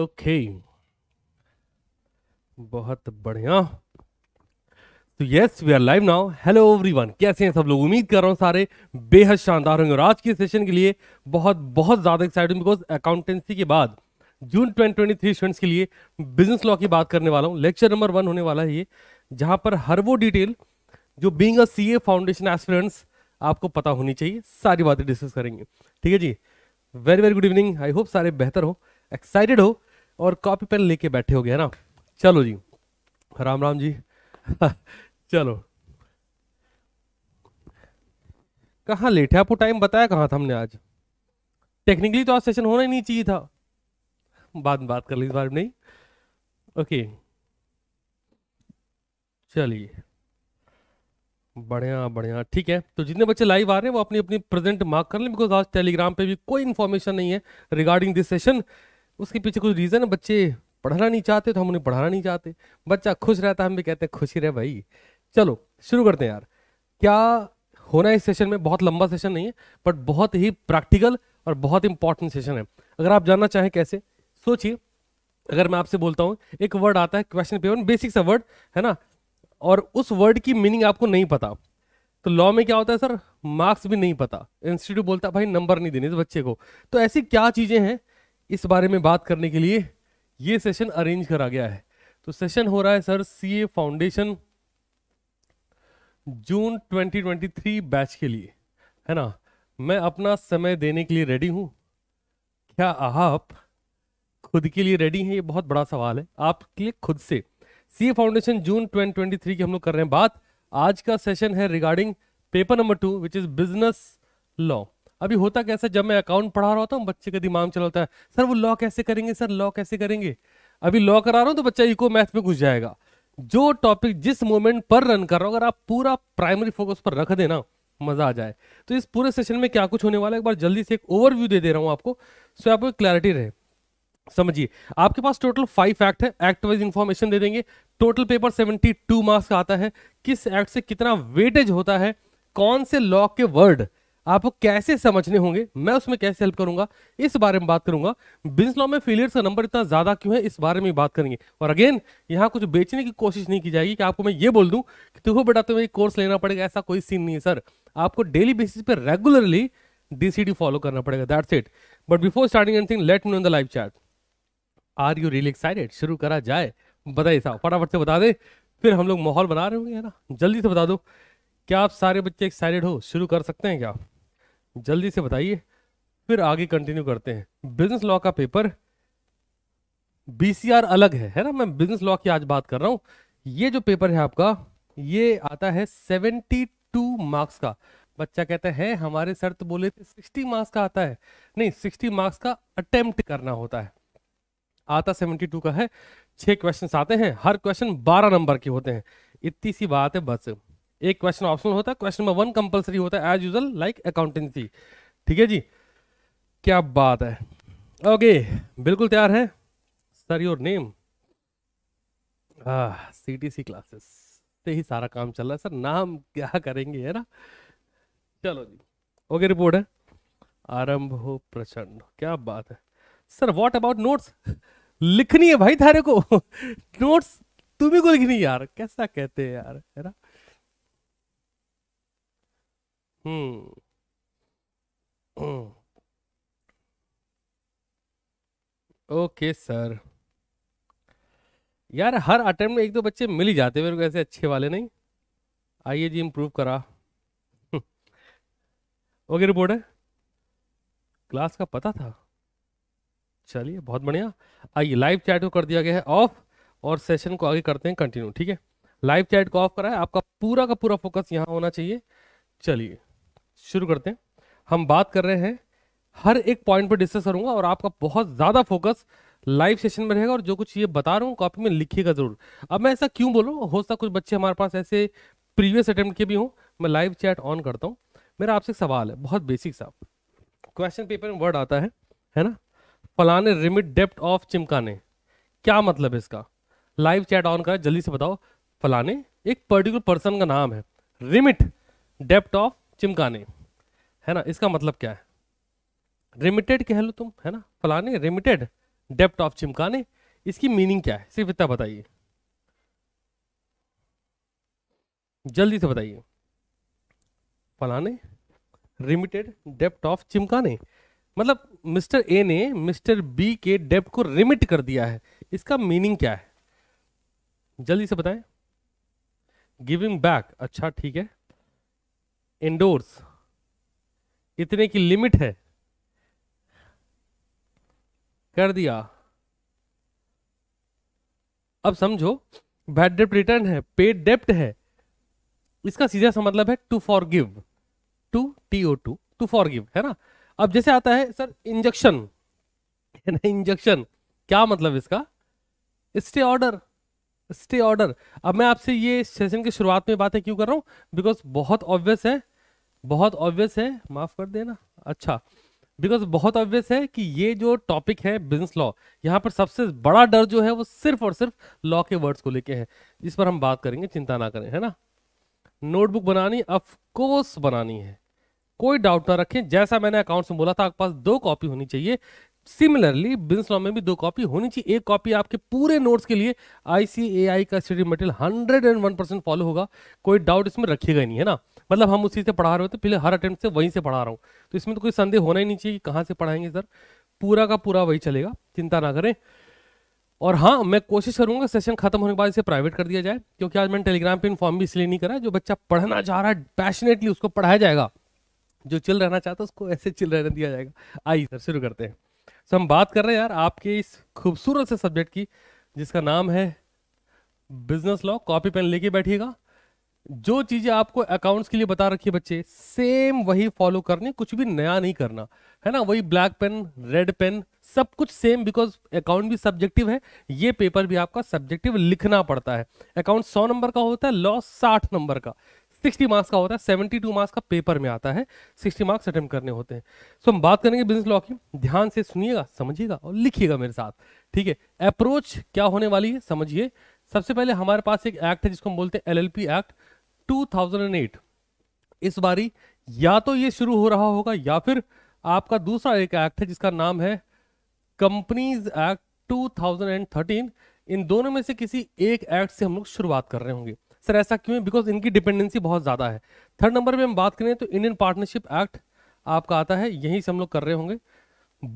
okay बहुत बढ़िया तो yes we are live now hello everyone कैसे हैं सब लोग उम्मीद कर रहा हूं सारे बेहद शानदार होंगे और आज के सेशन के लिए बहुत बहुत ज़्यादा एक्साइटेड बिकॉज अकाउंटेंसी के बाद जून 2023 स्टूडेंट्स के लिए बिजनेस लॉ की बात करने वाला हूं लेक्चर नंबर वन होने वाला है ये जहां पर हर वो डिटेल जो being a C A foundation aspirants आपको पता होनी चाहिए सारी बातें डिस्कस करेंगे ठीक है जी very very good evening I hope सारे बेहतर हो एक्साइटेड हो और कॉपी पेन लेके बैठे हो गए है ना चलो जी राम राम जी चलो कहाँ लेट है आपको टाइम बताया कहाँ था हमने आज टेक्निकली तो आज सेशन होना ही नहीं चाहिए था बाद में बात कर ली इस बारे में नहीं ओके चलिए बढ़िया बढ़िया ठीक है तो जितने बच्चे लाइव आ रहे हैं वो अपनी अपनी प्रेजेंट मार्क कर लें बिकॉज आज टेलीग्राम पे भी कोई इन्फॉर्मेशन नहीं है रिगार्डिंग दिस सेशन उसके पीछे कुछ रीज़न है बच्चे पढ़ना नहीं चाहते तो हम उन्हें पढ़ाना नहीं चाहते बच्चा खुश रहता है हम भी कहते हैं खुश ही रहे भाई चलो शुरू करते हैं यार क्या होना इस सेशन में बहुत लंबा सेशन नहीं है बट बहुत ही प्रैक्टिकल और बहुत इंपॉर्टेंट सेशन है अगर आप जानना चाहें कैसे सोचिए अगर मैं आपसे बोलता हूँ एक वर्ड आता है क्वेश्चन पेपर बेसिक सा वर्ड है ना और उस वर्ड की मीनिंग आपको नहीं पता तो लॉ में क्या होता है सर मार्क्स भी नहीं पता इंस्टीट्यूट बोलता है भाई नंबर नहीं देने इस बच्चे को तो ऐसी क्या चीज़ें हैं इस बारे में बात करने के लिए ये सेशन अरेंज करा गया है तो सेशन हो रहा है sir CA foundation June 2023 batch के लिए है ना मैं अपना समय देने के लिए रेडी हूँ क्या आप खुद के लिए रेडी हैं ये बहुत बड़ा सवाल है आपके लिए खुद से सी फाउंडेशन जून 2023 की हम लोग कर रहे हैं बात आज का सेशन है regarding paper number two which is business law अभी होता कैसा जब मैं अकाउंट पढ़ा रहा होता हूँ बच्चे का दिमाग चला होता है सर वो लॉ कैसे करेंगे सर लॉ कैसे करेंगे अभी लॉ करा रहा हूँ तो बच्चा इको मैथ में घुस जाएगा जो टॉपिक जिस मोमेंट पर रन कर रहा हूँ अगर आप पूरा प्राइमरी फोकस पर रख देना मजा आ जाए तो इस पूरे सेशन में क्या कुछ होने वाला है एक बार जल्दी से एक ओवरव्यू दे दे रहा हूँ आपको सो आपको क्लैरिटी रहे समझिए आपके पास टोटल फाइव एक्ट है एक्ट वाइज इंफॉर्मेशन दे देंगे टोटल पेपर 72 मार्क्स का आता है किस एक्ट से कितना वेटेज होता है कौन से लॉ के वर्ड आपको कैसे समझने होंगे मैं उसमें कैसे हेल्प करूंगा इस बारे में बात करूंगा बिजनेस लॉ में फेलियर्स का नंबर इतना ज्यादा क्यों है इस बारे में बात करेंगे और अगेन यहाँ कुछ बेचने की कोशिश नहीं की जाएगी कि आपको मैं ये बोल दूं कि देखो बेटा तुम्हें कोर्स लेना पड़ेगा ऐसा कोई सीन नहीं है सर आपको डेली बेसिस पर रेगुलरली डीसीडी फॉलो करना पड़ेगा that's it but before starting anything let me on the live chat are you really excited शुरू करा जाए बताइए साहब फटाफट से बता दें फिर हम लोग माहौल बना रहे होंगे है ना जल्दी से बता दो क्या आप सारे बच्चे एक्साइटेड हो शुरू कर सकते हैं क्या जल्दी से बताइए फिर आगे कंटिन्यू करते हैं बिजनेस लॉ का पेपर बीसीआर अलग है है ना मैं बिजनेस लॉ की आज बात कर रहा हूं ये जो पेपर है आपका ये आता है सेवेंटी टू मार्क्स का बच्चा कहता है हमारे सर तो बोले थे सिक्सटी मार्क्स का आता है नहीं सिक्सटी मार्क्स का अटेम्प्ट करना होता है आता सेवेंटी टू का है छह क्वेश्चन आते हैं हर क्वेश्चन बारह नंबर के होते हैं इतनी सी बात है बस एक क्वेश्चन ऑप्शन होता है क्वेश्चन नंबर वन कंपलसरी होता है एज यूजल लाइक अकाउंटेंसी ठीक है जी क्या बात है ओके okay, बिल्कुल तैयार है sir your name C T C classes से ही सारा काम चल रहा है सर नाम क्या करेंगे है ना चलो जी ओके okay, रिपोर्ट है आरंभ हो प्रचंड क्या बात है सर व्हाट अबाउट नोट्स लिखनी है भाई थारे को नोट्स तुम्हें को लिखनी यार कैसा कहते हैं यार है ना हम्म ओके सर यार हर अटेम्प्ट में एक दो बच्चे मिल ही जाते मेरे को ऐसे अच्छे वाले नहीं आइए जी इम्प्रूव करा ओके रिपोर्ट है क्लास का पता था चलिए बहुत बढ़िया आइए लाइव चैट को कर दिया गया है ऑफ और सेशन को आगे करते हैं कंटिन्यू ठीक है लाइव चैट को ऑफ करा है आपका पूरा का पूरा फोकस यहाँ होना चाहिए चलिए शुरू करते हैं हम बात कर रहे हैं हर एक पॉइंट पर डिस्कस करूंगा और आपका बहुत ज़्यादा फोकस लाइव सेशन में रहेगा और जो कुछ ये बता रहा हूँ कॉपी में लिखिएगा ज़रूर अब मैं ऐसा क्यों बोलूँ हो सकता कुछ बच्चे हमारे पास ऐसे प्रीवियस अटैम्प्ट के भी हूँ मैं लाइव चैट ऑन करता हूँ मेरा आपसे एक सवाल है बहुत बेसिक सा क्वेश्चन पेपर में वर्ड आता है है ना फलाने रिमिट डेप्ट ऑफ चिमकाने क्या मतलब है इसका लाइव चैट ऑन करें जल्दी से बताओ फलाने एक पर्टिकुलर पर्सन का नाम है रिमिट डेप्ट ऑफ चिमकाने है ना इसका मतलब क्या है रिमिटेड कह लो तुम है ना फलाने रिमिटेड डेप्ट ऑफ चिमकाने इसकी मीनिंग क्या है सिर्फ इतना बताइए जल्दी से बताइए फलाने रिमिटेड डेप्ट ऑफ चिमकाने मतलब मिस्टर ए ने मिस्टर बी के डेप्ट को रिमिट कर दिया है इसका मीनिंग क्या है जल्दी से बताएं गिविंग बैक अच्छा ठीक है इंडोर्स इतने की लिमिट है कर दिया अब समझो बैड डेप्ट रिटर्न है पेड डेप्ट है इसका सीधा सा मतलब है to forgive to T O to to forgive है ना अब जैसे आता है सर इंजेक्शन इंजेक्शन क्या मतलब इसका स्टे ऑर्डर स्टे ऑर्डर अब मैं आपसे ये सेशन की शुरुआत में बातें क्यों कर रहा हूं बिकॉज बहुत ऑब्वियस है बहुत ऑब्वियस है माफ कर देना अच्छा बिकॉज बहुत ऑब्वियस है कि ये जो टॉपिक है बिजनेस लॉ यहाँ पर सबसे बड़ा डर जो है वो सिर्फ और सिर्फ लॉ के वर्ड्स को लेके है इस पर हम बात करेंगे चिंता ना करें है ना नोटबुक बनानी अफकोर्स बनानी है कोई डाउट ना रखें जैसा मैंने अकाउंट में बोला था आपके पास दो कॉपी होनी चाहिए सिमिलरली बिजनेस लॉ में भी दो कॉपी होनी चाहिए एक कॉपी आपके पूरे नोट्स के लिए आईसीएआई का study material hundred and one percent follow होगा कोई डाउट इसमें रखिएगा ही नहीं है ना मतलब हम उसी से पढ़ा रहे होते पहले हर अटेम्प्ट से वहीं से पढ़ा रहा हूँ तो इसमें तो कोई संदेह होना ही नहीं चाहिए कि कहाँ से पढ़ाएंगे सर पूरा का पूरा वही चलेगा चिंता ना करें और हाँ मैं कोशिश करूँगा सेशन खत्म होने के बाद इसे प्राइवेट कर दिया जाए क्योंकि आज मैंने टेलीग्राम पे इन्फॉर्म भी इसलिए नहीं करा जो बच्चा पढ़ना चाह रहा है पैशनेटली उसको पढ़ाया जाएगा जो चिल रहना चाहता है उसको ऐसे चिल रहने दिया जाएगा आइए सर शुरू करते हैं सो हम बात कर रहे हैं यार आपके इस खूबसूरत से सब्जेक्ट की जिसका नाम है बिजनेस लॉ कॉपी पेन लेके बैठिएगा जो चीजें आपको अकाउंट्स के लिए बता रखी है बच्चे सेम वही फॉलो करनी कुछ भी नया नहीं करना है ना वही ब्लैक पेन रेड पेन सब कुछ सेम बिकॉज अकाउंट भी सब्जेक्टिव है ये पेपर भी आपका सब्जेक्टिव लिखना पड़ता है अकाउंट सौ नंबर का होता है लॉ साठ नंबर का सिक्सटी मार्क्स का होता है सेवेंटी टू मार्क्स का पेपर में आता है सिक्सटी मार्क्स अटेम्प करने होते हैं सो हम बात करेंगे बिजनेस लॉ की ध्यान से सुनिएगा समझिएगा और लिखिएगा मेरे साथ ठीक है अप्रोच क्या होने वाली है समझिए सबसे पहले हमारे पास एक एक्ट है जिसको हम बोलते हैं एल एक्ट 2008 इस बारी या तो ये शुरू हो रहा होगा या फिर आपका दूसरा एक एक्ट है जिसका नाम है कंपनीज एक्ट 2013 इन दोनों में से किसी एक एक्ट से हम लोग शुरुआत कर रहे होंगे सर ऐसा क्यों है बिकॉज इनकी डिपेंडेंसी बहुत ज़्यादा है थर्ड नंबर में हम बात करें तो इंडियन पार्टनरशिप एक्ट आपका आता है यहीं से हम लोग कर रहे होंगे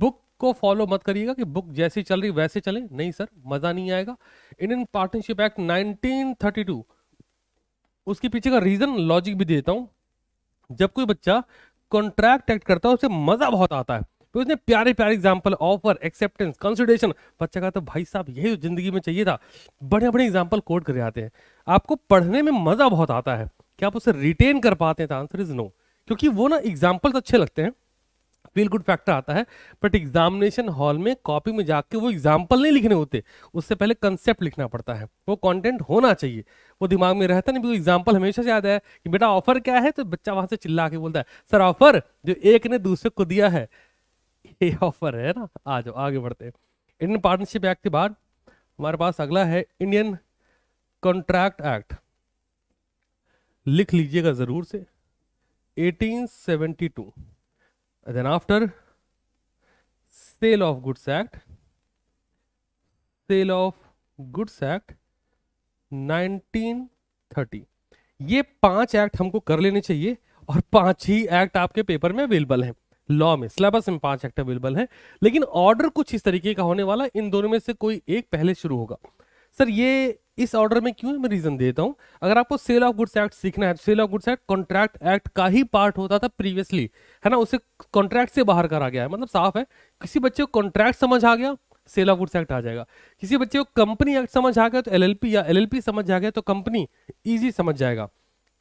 बुक को फॉलो मत करिएगा कि बुक जैसी चल रही वैसे चले नहीं सर मज़ा नहीं आएगा इंडियन पार्टनरशिप एक्ट 1932 उसके पीछे का रीजन लॉजिक भी देता हूँ जब कोई बच्चा कॉन्ट्रैक्ट एक्ट करता है उसे मजा बहुत आता है तो उसने प्यारे प्यारे एग्जाम्पल ऑफर एक्सेप्टेंस कंसिडरेशन बच्चा कहता है भाई साहब यही तो जिंदगी में चाहिए था बड़े बड़े एग्जाम्पल कोड कर आते हैं आपको पढ़ने में मजा बहुत आता है क्या आप उसे रिटेन कर पाते हैं आंसर इज नो क्योंकि वो ना एग्जाम्पल्स अच्छे लगते हैं फील गुड फैक्टर आता है बट एग्जामिनेशन हॉल में कॉपी में जाके वो एग्जाम्पल नहीं लिखने होते उससे पहले कंसेप्ट लिखना पड़ता है वो कंटेंट होना चाहिए वो दिमाग में रहता नहीं बिकॉज एग्जाम्पल हमेशा से याद है कि बेटा ऑफर क्या है तो बच्चा वहां से चिल्ला के बोलता है सर ऑफर जो एक ने दूसरे को दिया है ये ऑफर है ना आ जाओ आगे बढ़ते इंडियन पार्टनरशिप एक्ट के बाद हमारे पास अगला है इंडियन कॉन्ट्रैक्ट एक्ट लिख लीजिएगा जरूर से 1872 then after sale of goods act sale of goods act 1930 ये पांच एक्ट हमको कर लेने चाहिए और पांच ही एक्ट आपके पेपर में अवेलेबल है लॉ में सिलेबस में पांच एक्ट अवेलेबल है लेकिन ऑर्डर कुछ इस तरीके का होने वाला इन दोनों में से कोई एक पहले शुरू होगा सर ये इस ऑर्डर में क्यों मैं रीजन देता हूं अगर आपको सेल ऑफ गुड्स एक्ट सीखना है तो sale of goods act contract act का ही पार्ट होता था प्रीवियसली है ना उसे कॉन्ट्रैक्ट से बाहर करा गया है मतलब साफ है किसी बच्चे को कॉन्ट्रैक्ट समझ आ गया सेल ऑफ गुड्स एक्ट आ जाएगा किसी बच्चे को कंपनी एक्ट समझ आ गया तो एल या एल समझ आ गया तो कंपनी ईजी समझ जाएगा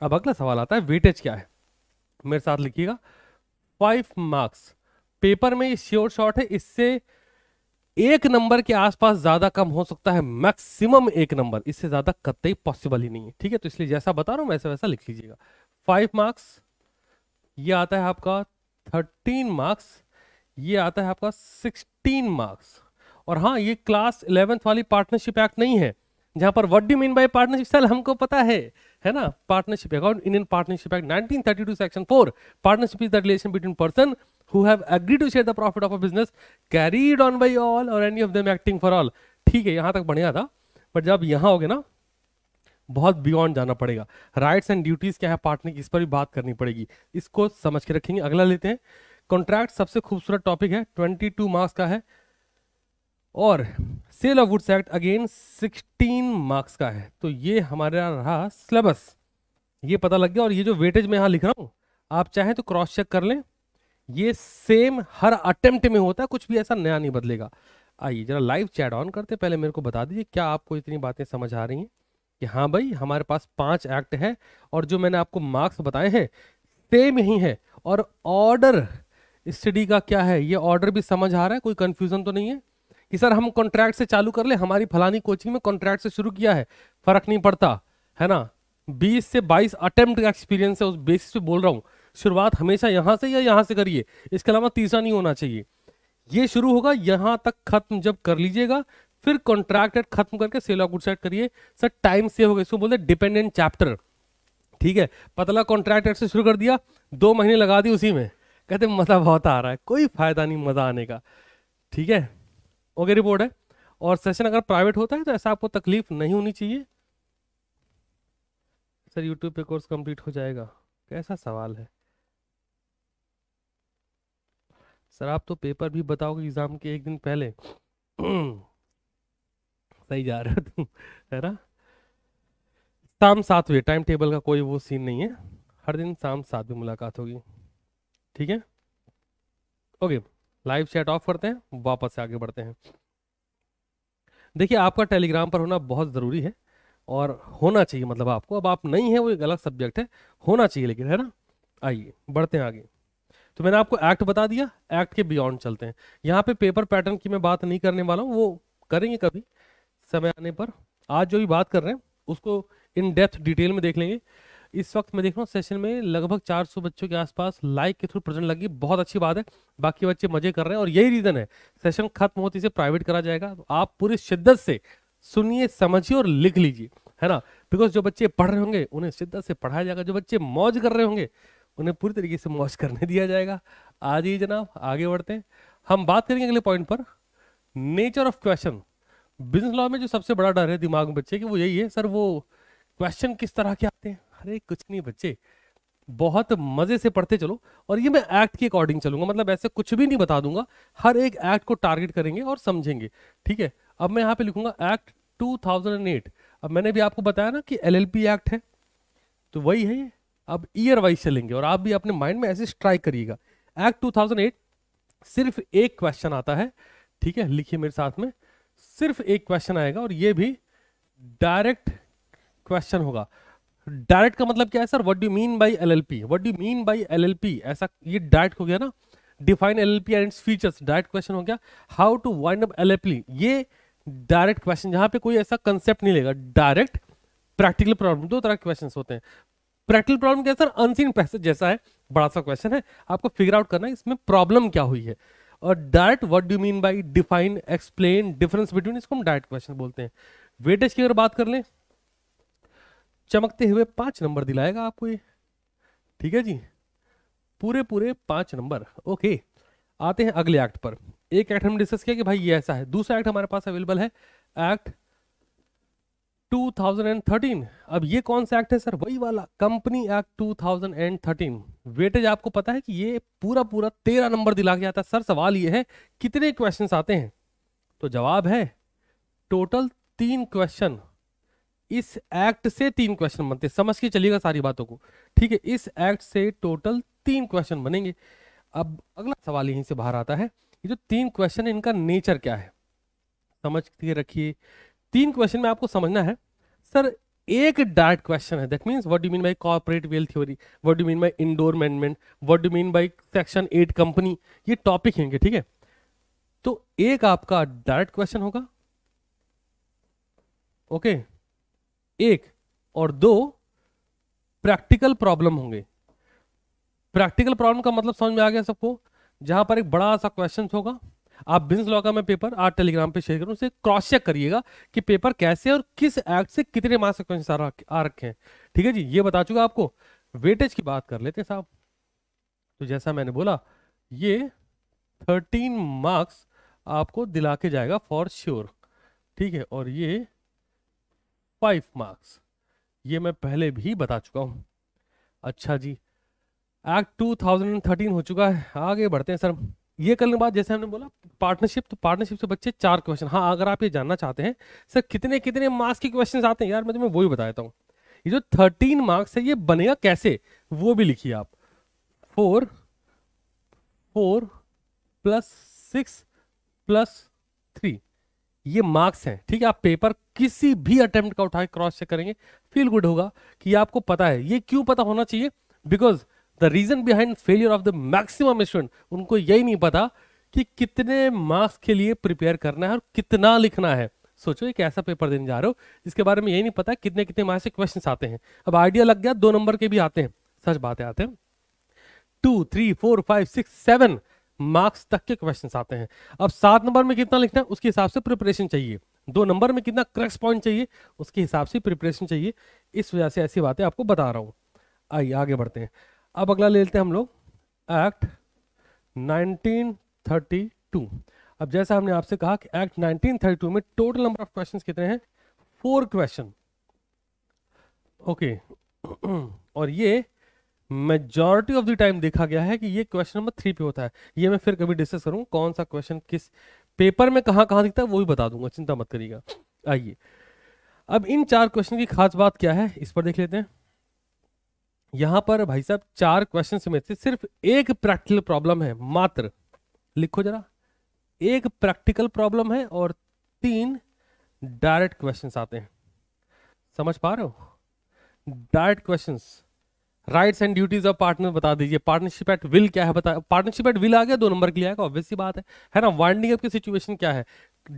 अब अगला सवाल आता है वेटेज क्या है मेरे साथ लिखिएगा फाइव मार्क्स पेपर में ये श्योर शॉर्ट है इससे एक नंबर के आसपास ज्यादा कम हो सकता है मैक्सिमम एक नंबर इससे ज्यादा कतई पॉसिबल ही नहीं है ठीक है तो इसलिए जैसा बता रहा हूं वैसा वैसा लिख लीजिएगा फाइव मार्क्स ये आता है आपका थर्टीन मार्क्स ये आता है आपका सिक्सटीन मार्क्स और हाँ ये क्लास इलेवेंथ वाली पार्टनरशिप एक्ट नहीं है जहां पर what do mean by partnership sale हमको पता है है ना partnership account Indian partnership act 1932 section 4 partnership is the relation between person who have agreed to share the profit of a business carried on by all or any of them acting for all ठीक है यहाँ तक बढ़िया था but जब यहाँ हो गए ना बहुत बियॉन्ड जाना पड़ेगा राइट्स एंड ड्यूटीज क्या है पार्टनर की इस पर भी बात करनी पड़ेगी इसको समझ के रखेंगे अगला लेते हैं कॉन्ट्रैक्ट सबसे खूबसूरत टॉपिक है 22 मार्क्स का है और sale of goods act again 16 marks का है तो ये हमारा रहा सिलेबस ये पता लग गया और ये जो वेटेज मैं यहाँ लिख रहा हूँ आप चाहें तो क्रॉस चेक कर लें ये सेम हर अटेम्प्ट में होता है कुछ भी ऐसा नया नहीं बदलेगा आइए जरा लाइव चैट ऑन करते पहले मेरे को बता दीजिए क्या आपको इतनी बातें समझ आ रही हैं कि हाँ भाई हमारे पास पांच एक्ट हैं और जो मैंने आपको मार्क्स बताए हैं सेम ही है और ऑर्डर स्टडी का क्या है ये ऑर्डर भी समझ आ रहा है कोई कन्फ्यूजन तो नहीं है कि सर हम कॉन्ट्रैक्ट से चालू कर ले हमारी फलानी कोचिंग में कॉन्ट्रैक्ट से शुरू किया है फर्क नहीं पड़ता है ना 20 से 22 अटेम्प्ट का एक्सपीरियंस है उस बेसिस पे बोल रहा हूँ शुरुआत हमेशा यहाँ से या यहाँ से करिए इसके अलावा तीसरा नहीं होना चाहिए ये शुरू होगा यहाँ तक खत्म जब कर लीजिएगा फिर कॉन्ट्रैक्ट खत्म करके सेल ऑफ गुड सेट करिए सर टाइम सेव होगा इसको बोलते डिपेंडेंट चैप्टर ठीक है पतला कॉन्ट्रैक्ट से शुरू कर दिया दो महीने लगा दी उसी में कहते मज़ा बहुत आ रहा है कोई फायदा नहीं मज़ा आने का ठीक है ओके रिपोर्ट है और सेशन अगर प्राइवेट होता है तो ऐसा आपको तकलीफ नहीं होनी चाहिए सर यूट्यूब पे कोर्स कंप्लीट हो जाएगा कैसा सवाल है सर आप तो पेपर भी बताओगे एग्ज़ाम के एक दिन पहले सही जा रहा तुम है ना शाम सात बजे टाइम टेबल का कोई वो सीन नहीं है हर दिन शाम सात बजे मुलाकात होगी ठीक है ओके लाइव चैट ऑफ करते हैं वापस से आगे बढ़ते हैं देखिए आपका टेलीग्राम पर होना बहुत ज़रूरी है और होना चाहिए मतलब आपको अब आप नहीं है वो एक अलग सब्जेक्ट है होना चाहिए लेकिन है ना आइए बढ़ते हैं आगे तो मैंने आपको एक्ट बता दिया एक्ट के बियॉन्ड चलते हैं यहाँ पे पेपर पैटर्न की मैं बात नहीं करने वाला हूँ वो करेंगे कभी समय आने पर आज जो भी बात कर रहे हैं उसको इन डेप्थ डिटेल में देख लेंगे इस वक्त मैं देख रहा हूँ सेशन में लगभग 400 बच्चों के आसपास लाइक के थ्रू प्रेजेंट लगी बहुत अच्छी बात है बाकी बच्चे मजे कर रहे हैं और यही रीज़न है सेशन खत्म होते से प्राइवेट करा जाएगा तो आप पूरी शिद्दत से सुनिए समझिए और लिख लीजिए है ना बिकॉज जो बच्चे पढ़ रहे होंगे उन्हें शिद्दत से पढ़ाया जाएगा जो बच्चे मौज कर रहे होंगे उन्हें पूरी तरीके से मॉश करने दिया जाएगा आज ही जनाब आगे बढ़ते हैं हम बात करेंगे अगले पॉइंट पर nature of question business law में जो सबसे बड़ा डर है दिमाग में बच्चे की वो यही है सर वो क्वेश्चन किस तरह के आते हैं अरे कुछ नहीं बच्चे बहुत मजे से पढ़ते चलो और ये मैं एक्ट के अकॉर्डिंग चलूंगा मतलब ऐसे कुछ भी नहीं बता दूंगा हर एक एक्ट को टारगेट करेंगे और समझेंगे ठीक है अब मैं यहाँ पे लिखूंगा एक्ट 2008 अब मैंने भी आपको बताया ना कि एलएलपी एक्ट है तो वही है ये अब ईयर वाइज चलेंगे और आप भी अपने माइंड में ऐसे स्ट्राइक करिएगा एक्ट 2008 सिर्फ एक क्वेश्चन आता है ठीक है लिखिए मेरे साथ में सिर्फ एक क्वेश्चन आएगा और ये भी डायरेक्ट क्वेश्चन होगा डायरेक्ट का मतलब क्या है sir what do mean by LLP what do mean by LLP ऐसा ये डायरेक्ट हो गया ना define LLP and its features direct question हो गया how to wind up LLP ये डायरेक्ट क्वेश्चन जहां पे कोई ऐसा कंसेप्ट नहीं लेगा डायरेक्ट प्रैक्टिकल प्रॉब्लम दो तरह के क्वेश्चन होते हैं प्रैक्टिकल प्रॉब्लम क्या सर अनसीन पैसेज जैसा है बड़ा सा क्वेश्चन है आपको फिगर आउट करना है इसमें प्रॉब्लम क्या हुई है और direct what do mean by define explain difference between इसको हम डायरेक्ट क्वेश्चन बोलते हैं वेटेज की अगर बात कर लें चमकते हुए पांच नंबर दिलाएगा आपको ये ठीक है जी पूरे पूरे पांच नंबर ओके आते हैं अगले एक्ट पर एक एक्ट हमने डिस्कस किया कि भाई ये ऐसा है दूसरा एक्ट हमारे पास अवेलेबल है एक्ट 2013 अब ये कौन सा एक्ट है सर वही वाला कंपनी एक्ट 2013 वेटेज आपको पता है कि ये पूरा पूरा तेरह नंबर दिला के आता है सर सवाल ये है कितने क्वेश्चंस आते हैं तो जवाब है टोटल तीन क्वेश्चन इस एक्ट से तीन क्वेश्चन बनते समझ के चलिएगा सारी बातों को ठीक है इस एक्ट से टोटल तीन क्वेश्चन बनेंगे अब अगला सवाल यहीं से बाहर आता है ये जो तीन क्वेश्चन इनका नेचर क्या है समझ के रखिए तीन क्वेश्चन में आपको समझना है सर एक डायरेक्ट क्वेश्चन है that means what do mean by corporate veil theory what do mean by indoor management what do mean by section eight company ये टॉपिक हैं ठीक है तो एक आपका डायरेक्ट क्वेश्चन होगा ओके एक और दो प्रैक्टिकल प्रॉब्लम होंगे प्रैक्टिकल प्रॉब्लम का मतलब समझ में आ गया सबको जहां पर एक बड़ा सा क्वेश्चन होगा आप बिन्स लॉका में पेपर आज टेलीग्राम पे शेयर करूँ उसे क्रॉस चेक करिएगा कि पेपर कैसे और किस एक्ट से कितने मार्क्स क्वेश्चन आ रखे हैं ठीक है जी ये बता चुका आपको वेटेज की बात कर लेते हैं साहब तो जैसा मैंने बोला ये थर्टीन मार्क्स आपको दिला के जाएगा फॉर श्योर ठीक है और ये फाइव मार्क्स ये मैं पहले भी बता चुका हूँ अच्छा जी एक्ट 2013 हो चुका है आगे बढ़ते हैं सर ये करने के बाद जैसे हमने बोला पार्टनरशिप तो पार्टनरशिप से बच्चे चार क्वेश्चन हाँ अगर आप ये जानना चाहते हैं सर कितने कितने मार्क्स के क्वेश्चन आते हैं यार मैं तुम्हें वही बता देता हूँ ये जो थर्टीन मार्क्स है ये बनेगा कैसे वो भी लिखिए आप four four plus six plus three ये मार्क्स हैं ठीक है आप पेपर किसी भी अटेम्प्ट का उठा क्रॉस चेक करेंगे फील गुड होगा कि आपको पता है ये क्यों पता होना चाहिए because the reason behind failure of the maximum student उनको यही नहीं पता कि कितने मार्क्स के लिए प्रिपेयर करना है और कितना लिखना है सोचो एक ऐसा पेपर देने जा रहे हो जिसके बारे में यही नहीं पता कितने कितने मार्क्स से क्वेश्चन आते हैं अब आइडिया लग गया दो नंबर के भी आते हैं सच बातें आते हैं two three four five six seven marks तक के क्वेश्चन आते हैं अब सात नंबर में कितना लिखना है उसके हिसाब से प्रिपरेशन चाहिए दो नंबर में कितना क्रक्स पॉइंट चाहिए उसके हिसाब से प्रिपरेशन चाहिए इस वजह से ऐसी बातें आपको बता रहा हूँ आइए आगे बढ़ते हैं अब अगला ले लेते हैं हम लोग एक्ट 1932 अब जैसा हमने आपसे कहा कि एक्ट 1932 में टोटल नंबर ऑफ क्वेश्चंस कितने हैं फोर क्वेश्चन ओके और ये मेजॉरिटी ऑफ द टाइम देखा गया है कि ये क्वेश्चन नंबर थ्री पे होता है ये मैं फिर कभी डिस्कस करूँ कौन सा क्वेश्चन किस पेपर में कहाँ कहाँ दिखता है वो भी बता दूंगा चिंता मत करिएगा आइए अब इन चार क्वेश्चन की खास बात क्या है इस पर देख लेते हैं यहां पर भाई साहब चार क्वेश्चन में से सिर्फ एक प्रैक्टिकल प्रॉब्लम है मात्र लिखो जरा एक प्रैक्टिकल प्रॉब्लम है और तीन डायरेक्ट क्वेश्चन आते हैं समझ पा रहे हो direct question rights and duties of partner बता दीजिए पार्टनरशिप एट विल क्या है बता पार्टनरशिप एट विल आ गया दो नंबर के लिए आएगा ऑब्वियस सी बात है है ना वाइंडिंग अप की सिचुएशन क्या है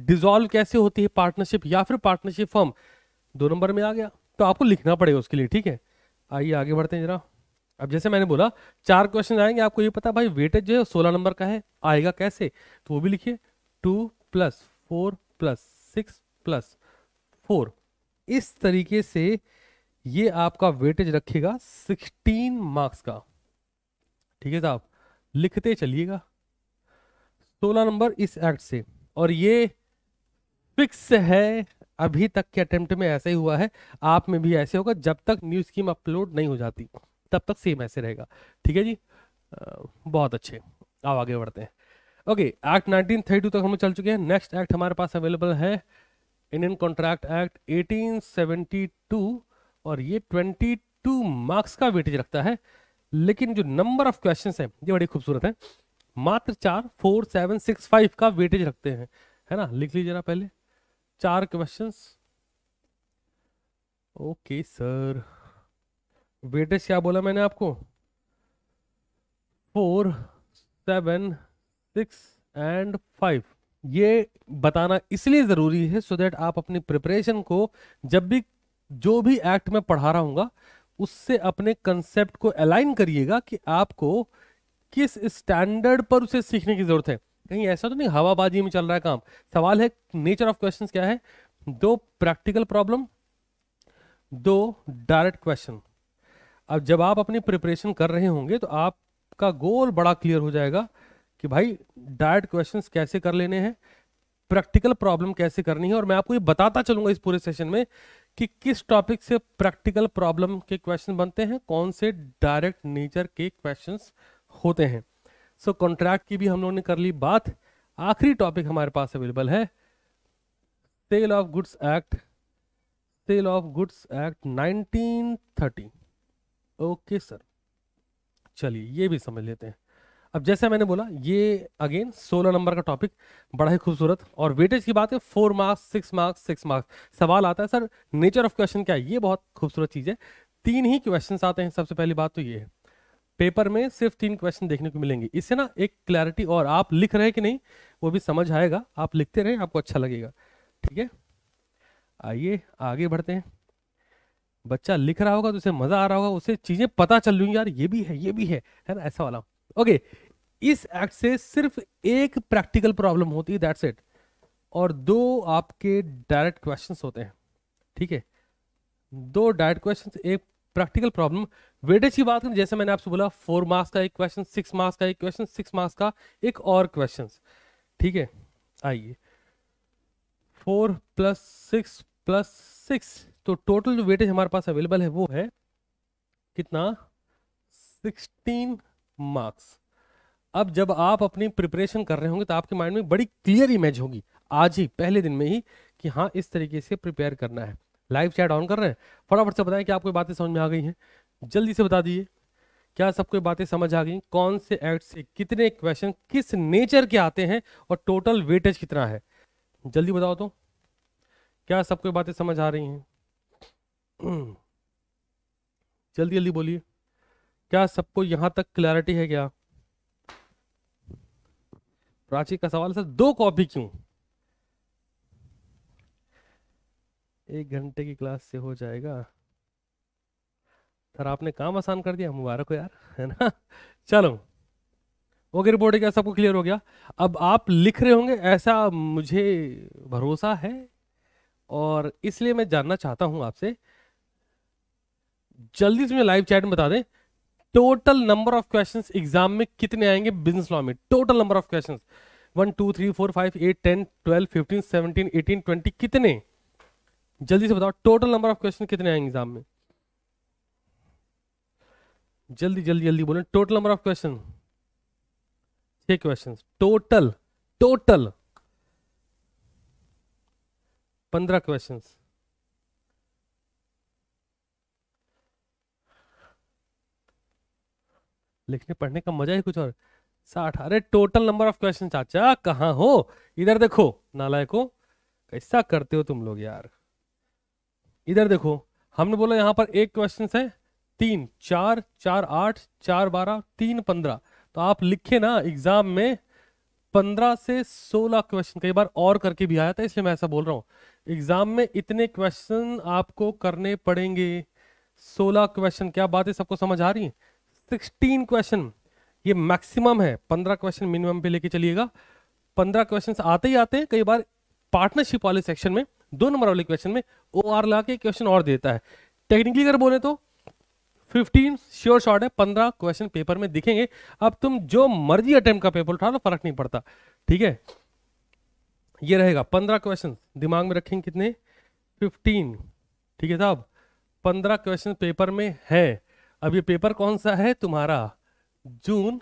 डिजॉल्व कैसे होती है पार्टनरशिप या फिर पार्टनरशिप फॉर्म दो नंबर में आ गया तो आपको लिखना पड़ेगा उसके लिए ठीक है आइए आगे बढ़ते हैं जरा अब जैसे मैंने बोला चार क्वेश्चन आएंगे आपको ये पता भाई वेटेज जो है सोलह नंबर का है आएगा कैसे तो वो भी लिखिए two plus four plus six plus four इस तरीके से ये आपका वेटेज रखेगा सिक्सटीन मार्क्स का ठीक है साहब लिखते चलिएगा सोलह नंबर इस एक्ट से और ये फिक्स है अभी तक के अटेम्प्ट में ऐसे ही हुआ है आप में भी ऐसे होगा जब तक न्यू स्कीम अपलोड नहीं हो जाती तब तक सेम ऐसे रहेगा ठीक है जी बहुत अच्छे अब आगे बढ़ते हैं ओके एक्ट नाइनटीन टू तक हम चल चुके हैं नेक्स्ट एक्ट हमारे पास अवेलेबल है इंडियन कॉन्ट्रैक्ट एक्ट 1872 और ये 22 मार्क्स का वेटेज रखता है लेकिन जो नंबर ऑफ क्वेश्चन है ये बड़ी खूबसूरत है मात्र चार फोर सेवन सिक्स फाइव का वेटेज रखते हैं है ना लिख लीजिए ना पहले चार क्वेश्चंस ओके सर वेटेज क्या बोला मैंने आपको four seven six and five ये बताना इसलिए ज़रूरी है सो so दैट आप अपनी प्रिपरेशन को जब भी जो भी एक्ट में पढ़ा रहा हूँ उससे अपने कंसेप्ट को अलाइन करिएगा कि आपको किस स्टैंडर्ड पर उसे सीखने की ज़रूरत है कहीं ऐसा तो नहीं हवाबाजी में चल रहा है काम सवाल है नेचर ऑफ क्वेश्चंस क्या है दो प्रैक्टिकल प्रॉब्लम दो डायरेक्ट क्वेश्चन अब जब आप अपनी प्रिपरेशन कर रहे होंगे तो आपका गोल बड़ा क्लियर हो जाएगा कि भाई डायरेक्ट क्वेश्चंस कैसे कर लेने हैं प्रैक्टिकल प्रॉब्लम कैसे करनी है और मैं आपको ये बताता चलूंगा इस पूरे सेशन में कि किस टॉपिक से प्रैक्टिकल प्रॉब्लम के क्वेश्चन बनते हैं कौन से डायरेक्ट नेचर के क्वेश्चंस होते हैं सो so, कॉन्ट्रैक्ट की भी हम लोगों ने कर ली बात आखिरी टॉपिक हमारे पास अवेलेबल है sale of goods act sale of goods act 1930 okay sir चलिए ये भी समझ लेते हैं अब जैसे मैंने बोला ये अगेन 16 नंबर का टॉपिक बड़ा ही खूबसूरत और वेटेज की बात है four marks six marks six marks सवाल आता है सर नेचर ऑफ क्वेश्चन क्या है ये बहुत खूबसूरत चीज़ है तीन ही क्वेश्चन आते हैं सबसे पहली बात तो ये है पेपर में सिर्फ तीन क्वेश्चन देखने को मिलेंगे इससे ना एक क्लैरिटी और आप लिख रहे कि नहीं वो भी समझ आएगा आप लिखते रहें आपको अच्छा लगेगा ठीक है आइए आगे बढ़ते हैं बच्चा लिख रहा होगा तो उसे मजा आ रहा होगा उसे चीजें पता चल रही यार ये भी है ये भी है है ना ऐसा वाला ओके इस एक्ट से सिर्फ एक प्रैक्टिकल प्रॉब्लम होती है दैट्स इट और दो आपके डायरेक्ट क्वेश्चंस होते हैं ठीक है दो डायरेक्ट क्वेश्चंस एक प्रैक्टिकल प्रॉब्लम वेटेज की बात करें जैसे मैंने आपसे बोला फोर मार्क्स का एक क्वेश्चन सिक्स मार्क्स का एक क्वेश्चन सिक्स मार्क्स का एक और क्वेश्चन ठीक है आइए four plus six plus six तो टोटल जो वेटेज हमारे पास अवेलेबल है वो है कितना सिक्सटीन मार्क्स अब जब आप अपनी प्रिपरेशन कर रहे होंगे तो आपके माइंड में बड़ी क्लियर इमेज होगी आज ही पहले दिन में ही कि हाँ इस तरीके से प्रिपेयर करना है लाइव चैट ऑन कर रहे हैं फटाफट से बताएं कि आपको बातें समझ में आ गई हैं जल्दी से बता दीजिए क्या सबको बातें समझ आ गई कौन से एक्ट से कितने क्वेश्चन किस नेचर के आते हैं और टोटल वेटेज कितना है जल्दी बताओ तो क्या सबको बातें समझ आ रही हैं जल्दी जल्दी बोलिए क्या सबको यहाँ तक क्लैरिटी है क्या प्राची का सवाल सर दो कॉपी क्यों एक घंटे की क्लास से हो जाएगा सर आपने काम आसान कर दिया मुबारक हो यार है ना चलो ओके रिपोर्ट क्या सबको क्लियर हो गया अब आप लिख रहे होंगे ऐसा मुझे भरोसा है और इसलिए मैं जानना चाहता हूं आपसे जल्दी से मुझे लाइव चैट में बता दें total number of question exam में कितने आएंगे बिजनेस लॉ में total number of question one two three four five eight ten twelve fifteen seventeen eighteen twenty कितने जल्दी से बताओ टोटल नंबर ऑफ क्वेश्चन कितने आएंगे एग्जाम में जल्दी जल्दी जल्दी बोले टोटल नंबर ऑफ क्वेश्चन छह क्वेश्चन टोटल टोटल पंद्रह क्वेश्चन लिखने पढ़ने का मजा ही कुछ और साठ अरे टोटल नंबर ऑफ क्वेश्चन चाचा कहा हो इधर देखो नालायक कैसा करते हो तुम लोग यार इधर देखो हमने बोला यहाँ पर एक क्वेश्चन है तीन चार चार आठ चार बारह तीन पंद्रह तो आप लिखे ना एग्जाम में पंद्रह से सोलह क्वेश्चन कई बार और करके भी आया था इसलिए मैं ऐसा बोल रहा हूँ एग्जाम में इतने क्वेश्चन आपको करने पड़ेंगे सोलह क्वेश्चन क्या बात है सबको समझ आ रही है सिक्सटीन क्वेश्चन ये मैक्सिमम है पंद्रह क्वेश्चन मिनिमम पे लेके चलिएगा पंद्रह क्वेश्चन आते ही आते हैं कई बार पार्टनरशिप वाले सेक्शन में दो नंबर वाले क्वेश्चन में ओ आर ला के क्वेश्चन और देता है टेक्निकली अगर बोले तो 15 श्योर शॉर्ट है 15 क्वेश्चन पेपर में दिखेंगे अब तुम जो मर्जी अटेम्प्ट का पेपर उठा लो फर्क नहीं पड़ता ठीक है ये रहेगा 15 क्वेश्चन दिमाग में रखेंगे कितने 15 ठीक है साहब 15 क्वेश्चन पेपर में है अब ये पेपर कौन सा है तुम्हारा जून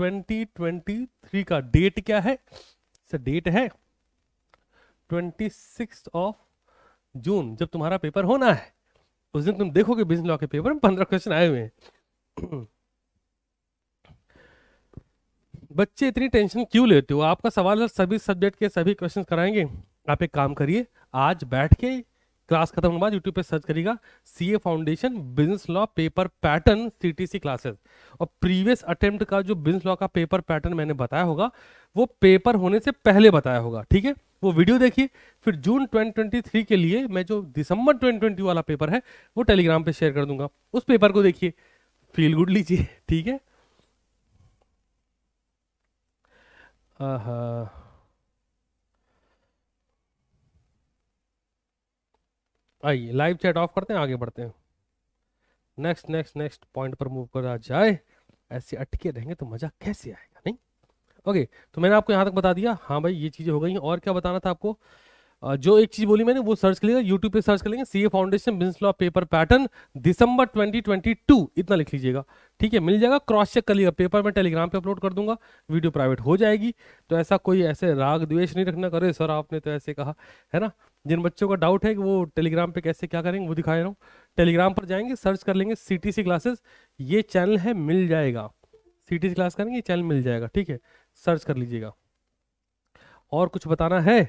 2023 का डेट क्या है डेट है ट्वेंटी सिक्स ऑफ जून जब तुम्हारा पेपर होना है उस दिन तुम देखोगे बिजनेस लॉ के पेपर में पंद्रह क्वेश्चन आए हुए हैं बच्चे इतनी टेंशन क्यों लेते हो आपका सवाल है सभी सब्जेक्ट के सभी क्वेश्चन कराएंगे आप एक काम करिए आज बैठ के क्लास खत्म होने के बाद यूट्यूब पे सर्च करिएगा C foundation business law paper pattern C C classes और प्रीवियस अटेम्प्ट का जो बिजनेस लॉ का पेपर पैटर्न मैंने बताया होगा वो पेपर होने से पहले बताया होगा ठीक है वो वीडियो देखिए फिर जून 2023 के लिए मैं जो दिसंबर 2020 वाला पेपर है वो टेलीग्राम पे शेयर कर दूंगा उस पेपर को देखिए फील गुड लीजिए ठीक है आइए लाइव चैट ऑफ करते हैं आगे बढ़ते हैं नेक्स्ट नेक्स्ट नेक्स्ट पॉइंट पर मूव करा जाए ऐसे अटके रहेंगे तो मजा कैसे आएगा ओके तो मैंने आपको यहाँ तक बता दिया हाँ भाई ये चीज़ें हो गई और क्या बताना था आपको जो एक चीज़ बोली मैंने वो सर्च लिया यूट्यूब पे सर्च लेंगे C A foundation business law paper pattern December 2022 इतना लिख लीजिएगा ठीक है मिल जाएगा क्रॉस चेक कर लीजिएगा पेपर मैं टेलीग्राम पे अपलोड कर दूंगा वीडियो प्राइवेट हो जाएगी तो ऐसा कोई ऐसे राग द्वेष नहीं रखना करे सर आपने तो ऐसे कहा है ना जिन बच्चों का डाउट है कि वो टेलीग्राम पर कैसे क्या करेंगे वो दिखा रहा हूँ टेलीग्राम पर जाएंगे सर्च कर लेंगे सी क्लासेस ये चैनल है मिल जाएगा सी क्लास करेंगे चैनल मिल जाएगा ठीक है सर्च कर लीजिएगा और कुछ बताना है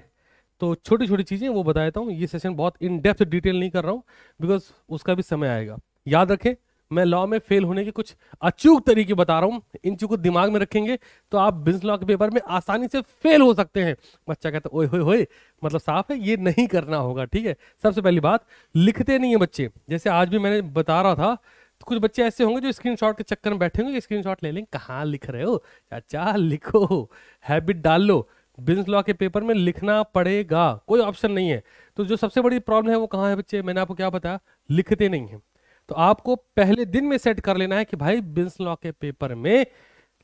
तो छोटी छोटी चीज़ें वो बता देता हूँ ये सेशन बहुत इन डेप्थ डिटेल नहीं कर रहा हूँ बिकॉज उसका भी समय आएगा याद रखें मैं लॉ में फेल होने के कुछ अचूक तरीके बता रहा हूँ इन चीज़ को दिमाग में रखेंगे तो आप बिजनेस लॉ के पेपर में आसानी से फेल हो सकते हैं बच्चा कहता ओए होए होए मतलब साफ है ये नहीं करना होगा ठीक है सबसे पहली बात लिखते नहीं है बच्चे जैसे आज भी मैंने बता रहा था तो कुछ बच्चे ऐसे होंगे जो स्क्रीनशॉट के चक्कर में बैठे होंगे स्क्रीनशॉट ले लेंगे कहाँ लिख रहे हो चाचा लिखो हैबिट डाल लो बिजनेस लॉ के पेपर में लिखना पड़ेगा कोई ऑप्शन नहीं है तो जो सबसे बड़ी प्रॉब्लम है वो कहाँ है बच्चे मैंने आपको क्या बताया लिखते नहीं है तो आपको पहले दिन में सेट कर लेना है कि भाई बिजनेस लॉ के पेपर में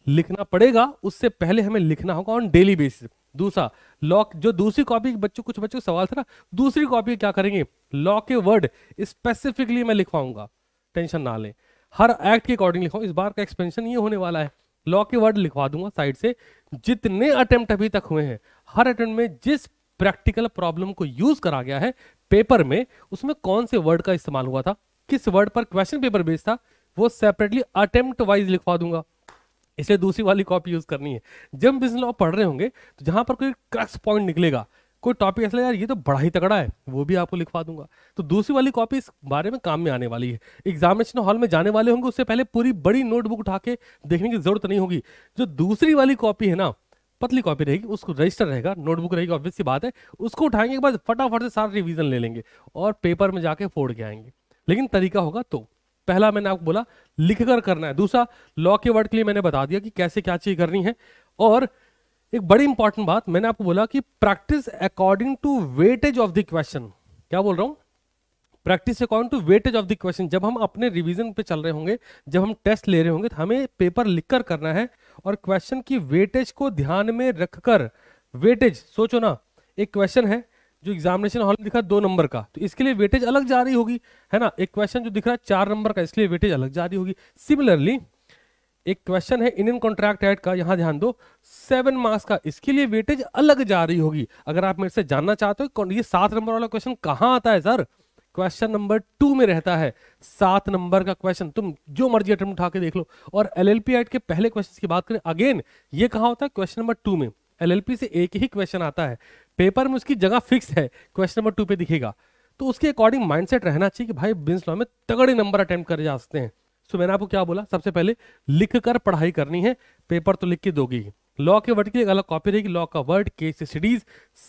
लिखना पड़ेगा उससे पहले हमें लिखना होगा ऑन डेली बेसिस दूसरा लॉ जो दूसरी कॉपी बच्चों कुछ बच्चों का सवाल था ना दूसरी कॉपी क्या करेंगे लॉ के वर्ड स्पेसिफिकली मैं लिखवाऊंगा टेंशन ना लें हर एक्ट के अकॉर्डिंग लिखो इस बार का एक्सपेंशन ये होने वाला है लॉ के वर्ड लिखवा दूंगा साइड से जितने अटेम्प्ट अभी तक हुए हैं हर अटेम्प्ट में जिस प्रैक्टिकल प्रॉब्लम को यूज करा गया है पेपर में उसमें कौन से वर्ड का इस्तेमाल हुआ था किस वर्ड पर क्वेश्चन पेपर बेस्ड था वो सेपरेटली अटेम्प्ट वाइज लिखवा दूंगा इसलिए दूसरी वाली कॉपी यूज करनी है जब बिजनेस लॉ पढ़ रहे होंगे तो जहां पर कोई क्रक्स पॉइंट निकलेगा कोई टॉपिक ऐसा यार ये तो बड़ा ही तगड़ा है वो भी आपको लिखवा दूंगा तो दूसरी वाली कॉपी इस बारे में काम में आने वाली है एग्जामिनेशन हॉल में जाने वाले होंगे उससे पहले पूरी बड़ी नोटबुक उठा के देखने की जरूरत नहीं होगी जो दूसरी वाली कॉपी है ना पतली कॉपी रहेगी उसको रजिस्टर रहेगा नोटबुक रहेगी ऑब्वियस सी बात है उसको उठाएंगे बस फटाफट से सारा रिविजन ले लेंगे और पेपर में जाके फोड़ के आएंगे लेकिन तरीका होगा तो पहला मैंने आपको बोला लिख कर करना है दूसरा लॉ के वर्ड के लिए मैंने बता दिया कि कैसे क्या चीज करनी है और एक बड़ी इंपॉर्टेंट बात मैंने आपको बोला कि practice according to weightage of the question क्या बोल रहा हूं practice according to weightage of the question जब हम अपने रिवीजन पे चल रहे होंगे जब हम टेस्ट ले रहे होंगे तो हमें पेपर लिखकर करना है और क्वेश्चन की वेटेज को ध्यान में रखकर वेटेज सोचो ना एक क्वेश्चन है जो एग्जामिनेशन हॉल में दिखा दो नंबर का तो इसके लिए वेटेज अलग जा रही होगी है ना एक क्वेश्चन जो दिख रहा है चार नंबर का इसलिए वेटेज अलग जा रही होगी सिमिलरली एक क्वेश्चन है इंडियन कॉन्ट्रैक्ट एक्ट का यहाँ ध्यान दो सेवन मार्क्स का इसके लिए वेटेज अलग जा रही होगी अगर आप मेरे से जानना चाहते हो ये सात नंबर वाला क्वेश्चन कहाँ आता है सर क्वेश्चन नंबर टू में रहता है सात नंबर का क्वेश्चन तुम जो मर्जी अटेम्प्ट उठा के देख लो और एल एल पी एक्ट के पहले क्वेश्चन की बात करें अगेन ये कहा होता है क्वेश्चन नंबर टू में एल से एक ही क्वेश्चन आता है पेपर में उसकी जगह फिक्स है क्वेश्चन नंबर टू पे दिखेगा तो उसके अकॉर्डिंग माइंडसेट रहना चाहिए कि भाई बिन्स लॉ में तगड़े नंबर अटेम्प्ट कर जा सकते हैं सो मैंने आपको क्या बोला सबसे पहले लिख कर पढ़ाई करनी है पेपर तो लिख के दोगे लॉ के वर्ड की एक अलग कॉपी रहेगी लॉ का वर्ड केस स्टडीज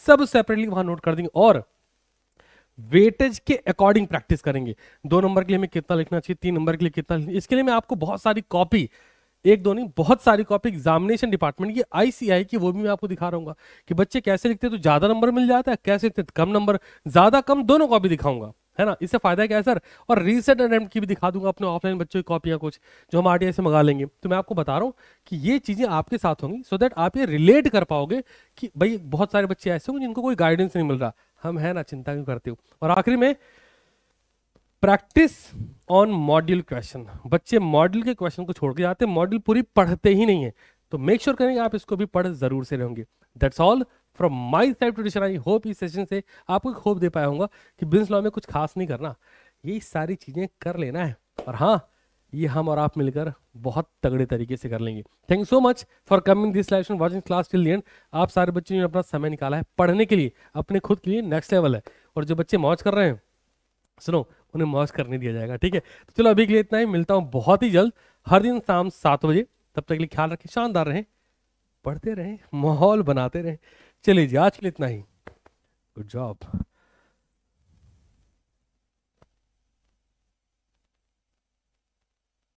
सब सेपरेटली वहां नोट कर देंगे और वेटेज के अकॉर्डिंग प्रैक्टिस करेंगे दो नंबर के लिए हमें कितना लिखना चाहिए तीन नंबर के लिए कितना इसके लिए मैं आपको बहुत सारी कॉपी एक दो नहीं बहुत सारी कॉपी एग्जामिनेशन डिपार्टमेंट की आईसीआई की वो भी मैं आपको दिखा रहा कि बच्चे कैसे लिखते तो ज्यादा नंबर मिल जाता है कैसे लिखते तो कम नंबर ज्यादा कम दोनों कॉपी दिखाऊंगा है ना इससे फायदा क्या है सर और रीसेंट अटेम्प्ट की भी दिखा दूंगा अपने ऑफलाइन बच्चों की कॉपियां कुछ जो हम आर से मंगा लेंगे तो मैं आपको बता रहा हूँ कि ये चीज़ें आपके साथ होंगी सो so दैट आप ये रिलेट कर पाओगे कि भाई बहुत सारे बच्चे ऐसे होंगे जिनको कोई गाइडेंस नहीं मिल रहा हम है ना चिंता क्यों करते हो और आखिरी में प्रैक्टिस ऑन मॉड्यूल क्वेश्चन बच्चे मॉड्यूल के क्वेश्चन को छोड़ के जाते हैं मॉड्यूल पूरी पढ़ते ही नहीं है तो मेक श्योर sure करेंगे आप इसको भी पढ़ जरूर से रहेंगे that's all from my side addition I hope इस सेशन से आपको एक होप दे पाया होगा कि बिजनेस लॉ में कुछ खास नहीं करना ये सारी चीज़ें कर लेना है और हाँ ये हम और आप मिलकर बहुत तगड़े तरीके से कर लेंगे thank you so much for coming this live watching class till end आप सारे बच्चों ने अपना समय निकाला है पढ़ने के लिए अपने खुद के लिए नेक्स्ट लेवल है और जो बच्चे मौज कर रहे हैं सुनो उन्हें मौज करने दिया जाएगा ठीक है तो चलो अभी के लिए इतना ही मिलता हूँ बहुत ही जल्द हर दिन शाम सात बजे तब तक के लिए ख्याल रखें शानदार रहें पढ़ते रहें माहौल बनाते रहें चलिए जी आज के लिए इतना ही गुड जॉब